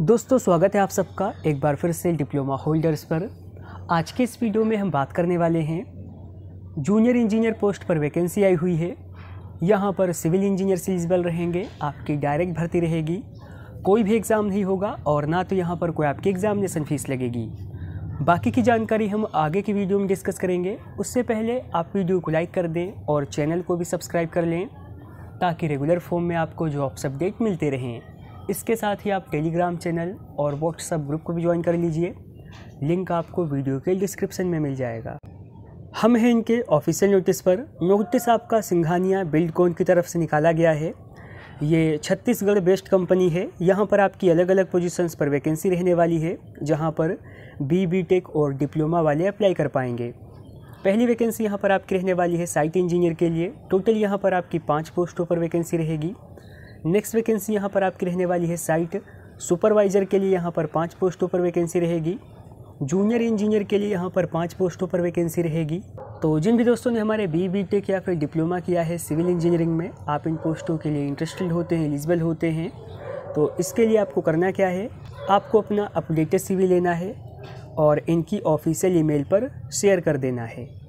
दोस्तों स्वागत है आप सबका एक बार फिर से डिप्लोमा होल्डर्स पर आज के इस वीडियो में हम बात करने वाले हैं जूनियर इंजीनियर पोस्ट पर वैकेंसी आई हुई है यहाँ पर सिविल इंजीनियर सीजबल रहेंगे आपकी डायरेक्ट भर्ती रहेगी कोई भी एग्ज़ाम नहीं होगा और ना तो यहाँ पर कोई आपकी एग्ज़ामिनेसन फ़ीस लगेगी बाकी की जानकारी हम आगे की वीडियो में डिस्कस करेंगे उससे पहले आप वीडियो को लाइक कर दें और चैनल को भी सब्सक्राइब कर लें ताकि रेगुलर फॉर्म में आपको जॉब्स अपडेट मिलते रहें इसके साथ ही आप टेलीग्राम चैनल और व्हाट्सएप ग्रुप को भी ज्वाइन कर लीजिए लिंक आपको वीडियो के डिस्क्रिप्शन में मिल जाएगा हम हैं इनके ऑफिशियल नोटिस पर नोटिस आपका सिंघानिया बिल्ड बिल्डकॉन की तरफ से निकाला गया है ये छत्तीसगढ़ बेस्ड कंपनी है यहाँ पर आपकी अलग अलग पोजीशंस पर वैकेंसी रहने वाली है जहाँ पर बी बी टेक और डिप्लोमा वाले अप्लाई कर पाएंगे पहली वैकेंसी यहाँ पर आपकी रहने वाली है साइट इंजीनियर के लिए टोटल यहाँ पर आपकी पाँच पोस्टों पर वैकेंसी रहेगी नेक्स्ट वैकेंसी यहाँ पर आपकी रहने वाली है साइट सुपरवाइज़र के लिए यहाँ पर पाँच पोस्टों पर वैकेंसी रहेगी जूनियर इंजीनियर के लिए यहाँ पर पाँच पोस्टों पर वैकेंसी रहेगी तो जिन भी दोस्तों ने हमारे बी बी टेक या फिर डिप्लोमा किया है सिविल इंजीनियरिंग में आप इन पोस्टों के लिए इंटरेस्टेड होते हैं एलिजिबल होते हैं तो इसके लिए आपको करना क्या है आपको अपना अपडेटेड सी लेना है और इनकी ऑफिशियल ईमेल पर शेयर कर देना है